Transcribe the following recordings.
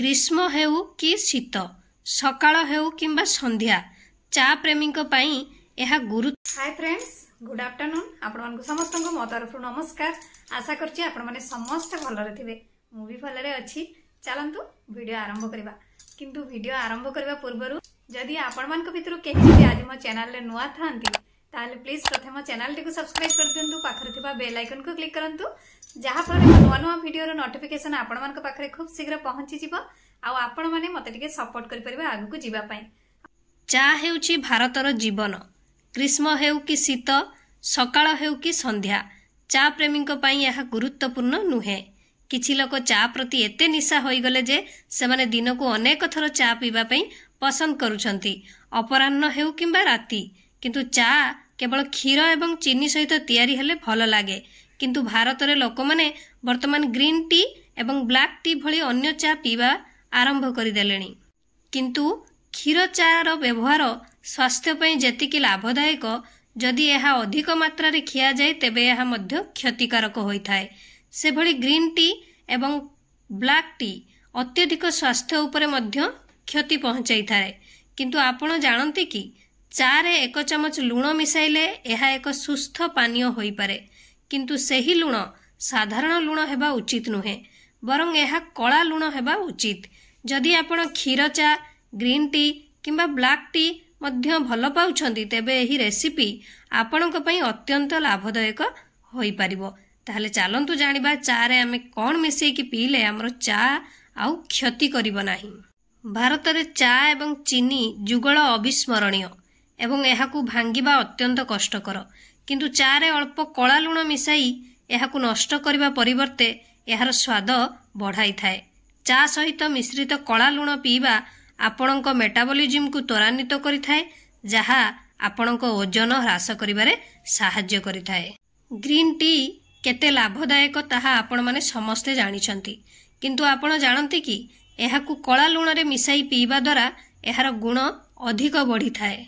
ଗ୍ରୀଷ୍ମ ହେଉ କି ଶୀତ ସକାଳ ହେଉ କିମ୍ବା ସନ୍ଧ୍ୟା ଚା ପ୍ରେମୀଙ୍କ ପାଇଁ ଏହା ଗୁରୁ ହାଇ ଫ୍ରେଣ୍ଡସ୍ ଗୁଡ୍ ଆଫ୍ଟରନୁନ୍ ଆପଣମାନଙ୍କୁ ସମସ୍ତଙ୍କୁ ମୋ ତରଫରୁ ନମସ୍କାର ଆଶା କରୁଛି ଆପଣମାନେ ସମସ୍ତେ ଭଲରେ ଥିବେ ମୁଁ ବି ଭଲରେ ଅଛି ଚାଲନ୍ତୁ ଭିଡ଼ିଓ ଆରମ୍ଭ କରିବା କିନ୍ତୁ ଭିଡ଼ିଓ ଆରମ୍ଭ କରିବା ପୂର୍ବରୁ ଯଦି ଆପଣମାନଙ୍କ ଭିତରୁ କେହି ବି ଆଜି ମୋ ଚ୍ୟାନେଲରେ ନୂଆ ଥାଆନ୍ତି ତାହେଲେ ପ୍ଲିଜ୍ ପ୍ରଥମେ ଚ୍ୟାନେଲଟିକୁ ସବସ୍କ୍ରାଇବ୍ କରିଦିଅନ୍ତୁ ପାଖରେ ଥିବା ବେଲ୍ ଆଇକନ୍କୁ କ୍ଲିକ୍ କରନ୍ତୁ ଯାହାଫଳରେ ମୋ ନୂଆ ନୂଆ ଭିଡ଼ିଓର ନୋଟିଫିକେସନ୍ ଆପଣମାନଙ୍କ ପାଖରେ ଖୁବ୍ ଶୀଘ୍ର ପହଞ୍ଚିଯିବ ଆଉ ଆପଣମାନେ ମୋତେ ଟିକେ ସପୋର୍ଟ କରିପାରିବେ ଆଗକୁ ଯିବା ପାଇଁ ଚା' ହେଉଛି ଭାରତର ଜୀବନ ଗ୍ରୀଷ୍ମ ହେଉ କି ଶୀତ ସକାଳ ହେଉ କି ସନ୍ଧ୍ୟା ଚା' ପ୍ରେମୀଙ୍କ ପାଇଁ ଏହା ଗୁରୁତ୍ୱପୂର୍ଣ୍ଣ ନୁହେଁ କିଛି ଲୋକ ଚା' ପ୍ରତି ଏତେ ନିଶା ହୋଇଗଲେ ଯେ ସେମାନେ ଦିନକୁ ଅନେକ ଥର ଚା' ପିଇବା ପାଇଁ ପସନ୍ଦ କରୁଛନ୍ତି ଅପରାହ୍ନ ହେଉ କିମ୍ବା ରାତି କିନ୍ତୁ ଚା' କେବଳ କ୍ଷୀର ଏବଂ ଚିନି ସହିତ ତିଆରି ହେଲେ ଭଲ ଲାଗେ କିନ୍ତୁ ଭାରତରେ ଲୋକମାନେ ବର୍ତ୍ତମାନ ଗ୍ରୀନ୍ ଟି ଏବଂ ବ୍ଲାକ୍ ଟି ଭଳି ଅନ୍ୟ ଚା ପିଇବା ଆରମ୍ଭ କରିଦେଲେଣି କିନ୍ତୁ କ୍ଷୀର ଚା'ର ବ୍ୟବହାର ସ୍ୱାସ୍ଥ୍ୟ ପାଇଁ ଯେତିକି ଲାଭଦାୟକ ଯଦି ଏହା ଅଧିକ ମାତ୍ରାରେ ଖିଆଯାଏ ତେବେ ଏହା ମଧ୍ୟ କ୍ଷତିକାରକ ହୋଇଥାଏ ସେଭଳି ଗ୍ରୀନ୍ ଟି ଏବଂ ବ୍ଲାକ୍ ଟି ଅତ୍ୟଧିକ ସ୍ୱାସ୍ଥ୍ୟ ଉପରେ ମଧ୍ୟ କ୍ଷତି ପହଞ୍ଚାଇଥାଏ କିନ୍ତୁ ଆପଣ ଜାଣନ୍ତି କି ଚା'ରେ ଏକ ଚାମଚ ଲୁଣ ମିଶାଇଲେ ଏହା ଏକ ସୁସ୍ଥ ପାନୀୟ ହୋଇପାରେ କିନ୍ତୁ ସେହି ଲୁଣ ସାଧାରଣ ଲୁଣ ହେବା ଉଚିତ ନୁହେଁ ବରଂ ଏହା କଳା ଲୁଣ ହେବା ଉଚିତ ଯଦି ଆପଣ କ୍ଷୀର ଚା ଗ୍ରୀନ୍ ଟି କିମ୍ବା ବ୍ଲାକ୍ ଟି ମଧ୍ୟ ଭଲ ପାଉଛନ୍ତି ତେବେ ଏହି ରେସିପି ଆପଣଙ୍କ ପାଇଁ ଅତ୍ୟନ୍ତ ଲାଭଦାୟକ ହୋଇପାରିବ ତାହେଲେ ଚାଲନ୍ତୁ ଜାଣିବା ଚା'ରେ ଆମେ କ'ଣ ମିଶାଇକି ପିଇଲେ ଆମର ଚା ଆଉ କ୍ଷତି କରିବ ନାହିଁ ଭାରତରେ ଚା ଏବଂ ଚିନି ଯୁଗଳ ଅବିସ୍ମରଣୀୟ ଏବଂ ଏହାକୁ ଭାଙ୍ଗିବା ଅତ୍ୟନ୍ତ କଷ୍ଟକର କିନ୍ତୁ ଚା ରେ ଅଳ୍ପ କଳା ଲୁଣ ମିଶାଇ ଏହାକୁ ନଷ୍ଟ କରିବା ପରିବର୍ତ୍ତେ ଏହାର ସ୍ୱାଦ ବଢ଼ାଇଥାଏ ଚା ସହିତ ମିଶ୍ରିତ କଳା ଲୁଣ ପିଇବା ଆପଣଙ୍କ ମେଟାବଲିଜିମ୍କୁ ତ୍ୱରାନ୍ୱିତ କରିଥାଏ ଯାହା ଆପଣଙ୍କ ଓଜନ ହ୍ରାସ କରିବାରେ ସାହାଯ୍ୟ କରିଥାଏ ଗ୍ରୀନ୍ ଟି କେତେ ଲାଭଦାୟକ ତାହା ଆପଣମାନେ ସମସ୍ତେ ଜାଣିଛନ୍ତି କିନ୍ତୁ ଆପଣ ଜାଣନ୍ତି କି ଏହାକୁ କଳା ଲୁଣରେ ମିଶାଇ ପିଇବା ଦ୍ୱାରା ଏହାର ଗୁଣ ଅଧିକ ବଢ଼ିଥାଏ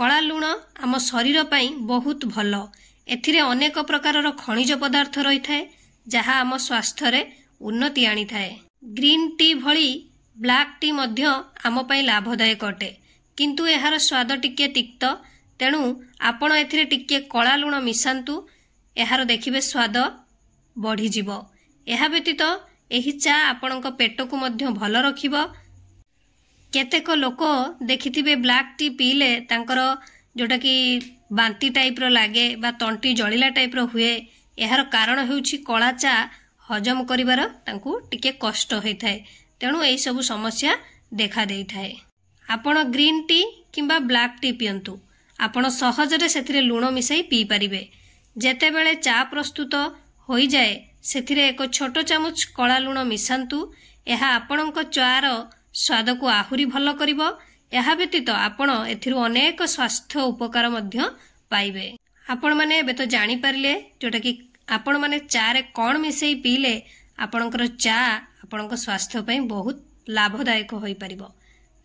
କଳା ଲୁଣ ଆମ ଶରୀର ପାଇଁ ବହୁତ ଭଲ ଏଥିରେ ଅନେକ ପ୍ରକାରର ଖଣିଜ ପଦାର୍ଥ ରହିଥାଏ ଯାହା ଆମ ସ୍ୱାସ୍ଥ୍ୟରେ ଉନ୍ନତି ଆଣିଥାଏ ଗ୍ରୀନ୍ ଟି ଭଳି ବ୍ଲାକ୍ ଟି ମଧ୍ୟ ଆମ ପାଇଁ ଲାଭଦାୟକ ଅଟେ କିନ୍ତୁ ଏହାର ସ୍ୱାଦ ଟିକିଏ ତିକ୍ତ ତେଣୁ ଆପଣ ଏଥିରେ ଟିକିଏ କଳା ଲୁଣ ମିଶାନ୍ତୁ ଏହାର ଦେଖିବେ ସ୍ୱାଦ ବଢ଼ିଯିବ ଏହା ବ୍ୟତୀତ ଏହି ଚା ଆପଣଙ୍କ ପେଟକୁ ମଧ୍ୟ ଭଲ ରଖିବ କେତେକ ଲୋକ ଦେଖିଥିବେ ବ୍ଲାକ୍ ଟି ପିଇଲେ ତାଙ୍କର ଯେଉଁଟାକି ବାନ୍ତି ଟାଇପ୍ର ଲାଗେ ବା ତଣ୍ଟି ଜଳିଲା ଟାଇପ୍ର ହୁଏ ଏହାର କାରଣ ହେଉଛି କଳା ଚା ହଜମ କରିବାର ତାଙ୍କୁ ଟିକିଏ କଷ୍ଟ ହୋଇଥାଏ ତେଣୁ ଏହିସବୁ ସମସ୍ୟା ଦେଖାଦେଇଥାଏ ଆପଣ ଗ୍ରୀନ୍ ଟି କିମ୍ବା ବ୍ଲାକ୍ ଟି ପିଅନ୍ତୁ ଆପଣ ସହଜରେ ସେଥିରେ ଲୁଣ ମିଶାଇ ପିଇପାରିବେ ଯେତେବେଳେ ଚା ପ୍ରସ୍ତୁତ ହୋଇଯାଏ ସେଥିରେ ଏକ ଛୋଟ ଚାମଚ କଳା ଲୁଣ ମିଶାନ୍ତୁ ଏହା ଆପଣଙ୍କ ଚା'ର ସ୍ୱାଦକୁ ଆହୁରି ଭଲ କରିବ ଏହା ବ୍ୟତୀତ ଆପଣ ଏଥିରୁ ଅନେକ ସ୍ୱାସ୍ଥ୍ୟ ଉପକାର ମଧ୍ୟ ପାଇବେ ଆପଣମାନେ ଏବେ ତ ଜାଣିପାରିଲେ ଯେଉଁଟାକି ଆପଣମାନେ ଚା'ରେ କ'ଣ ମିଶାଇ ପିଇଲେ ଆପଣଙ୍କର ଚା ଆପଣଙ୍କ ସ୍ୱାସ୍ଥ୍ୟ ପାଇଁ ବହୁତ ଲାଭଦାୟକ ହୋଇପାରିବ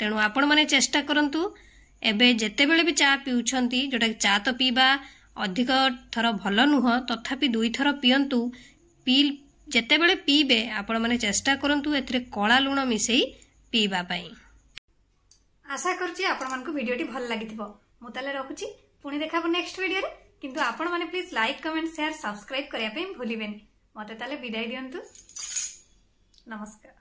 ତେଣୁ ଆପଣମାନେ ଚେଷ୍ଟା କରନ୍ତୁ ଏବେ ଯେତେବେଳେ ବି ଚା' ପିଉଛନ୍ତି ଯେଉଁଟାକି ଚା' ତ ପିଇବା ଅଧିକ ଥର ଭଲ ନୁହଁ ତଥାପି ଦୁଇଥର ପିଅନ୍ତୁ ପି ଯେତେବେଳେ ପିଇବେ ଆପଣମାନେ ଚେଷ୍ଟା କରନ୍ତୁ ଏଥିରେ କଳା ଲୁଣ ମିଶାଇ ପିଇବା ପାଇଁ ଆଶା କରୁଛି ଆପଣମାନଙ୍କୁ ଭିଡ଼ିଓଟି ଭଲ ଲାଗିଥିବ ମୁଁ ତାହେଲେ ରଖୁଛି ପୁଣି ଦେଖାହେବ ନେକ୍ସଟ ଭିଡ଼ିଓରେ କିନ୍ତୁ ଆପଣମାନେ please like comment share subscribe କରିବା ପାଇଁ ଭୁଲିବେନି ମୋତେ ତାହେଲେ ବିଦାୟ ଦିଅନ୍ତୁ ନମସ୍କାର